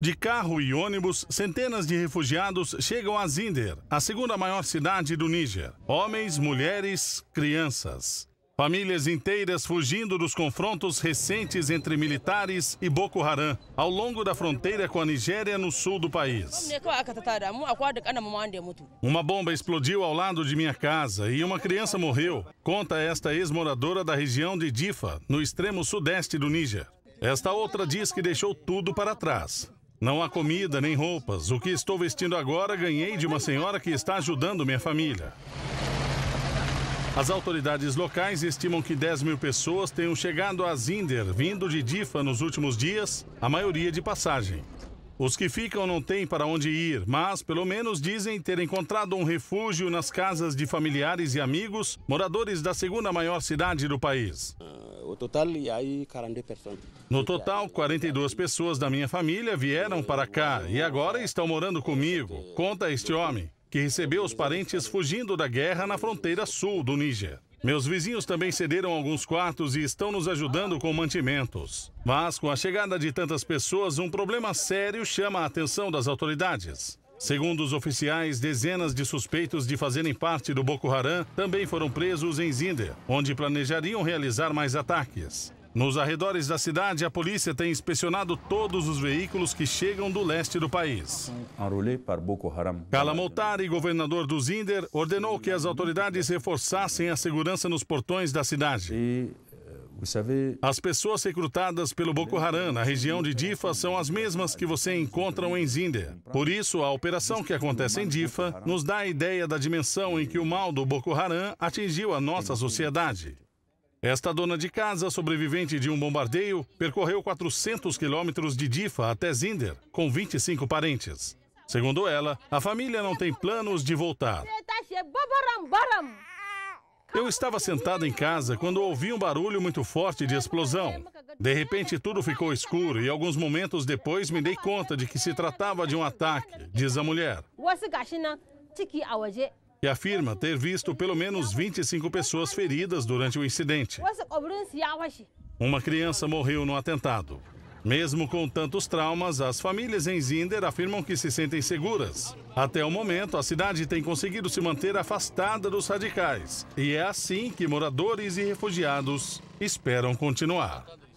De carro e ônibus, centenas de refugiados chegam a Zinder, a segunda maior cidade do Níger. Homens, mulheres, crianças. Famílias inteiras fugindo dos confrontos recentes entre militares e Boko Haram, ao longo da fronteira com a Nigéria no sul do país. Uma bomba explodiu ao lado de minha casa e uma criança morreu, conta esta ex-moradora da região de Difa, no extremo sudeste do Níger. Esta outra diz que deixou tudo para trás não há comida nem roupas. O que estou vestindo agora ganhei de uma senhora que está ajudando minha família. As autoridades locais estimam que 10 mil pessoas tenham chegado a Zinder vindo de Difa nos últimos dias, a maioria de passagem. Os que ficam não têm para onde ir, mas pelo menos dizem ter encontrado um refúgio nas casas de familiares e amigos, moradores da segunda maior cidade do país. Ah, o total, aí pessoas. No total, 42 pessoas da minha família vieram para cá e agora estão morando comigo, conta este homem, que recebeu os parentes fugindo da guerra na fronteira sul do Níger. Meus vizinhos também cederam alguns quartos e estão nos ajudando com mantimentos. Mas, com a chegada de tantas pessoas, um problema sério chama a atenção das autoridades. Segundo os oficiais, dezenas de suspeitos de fazerem parte do Boko Haram também foram presos em Zinder, onde planejariam realizar mais ataques. Nos arredores da cidade, a polícia tem inspecionado todos os veículos que chegam do leste do país. Kala governador do Zinder, ordenou que as autoridades reforçassem a segurança nos portões da cidade. Eh, as pessoas recrutadas pelo Boko Haram na região de Difa são as mesmas que você encontra em Zinder. Por isso, a operação que acontece em Difa nos dá a ideia da dimensão em que o mal do Boko Haram atingiu a nossa sociedade. Esta dona de casa, sobrevivente de um bombardeio, percorreu 400 quilômetros de Difa até Zinder, com 25 parentes. Segundo ela, a família não tem planos de voltar. Eu estava sentado em casa quando ouvi um barulho muito forte de explosão. De repente, tudo ficou escuro e alguns momentos depois me dei conta de que se tratava de um ataque, diz a mulher. E afirma ter visto pelo menos 25 pessoas feridas durante o incidente. Uma criança morreu no atentado. Mesmo com tantos traumas, as famílias em Zinder afirmam que se sentem seguras. Até o momento, a cidade tem conseguido se manter afastada dos radicais. E é assim que moradores e refugiados esperam continuar.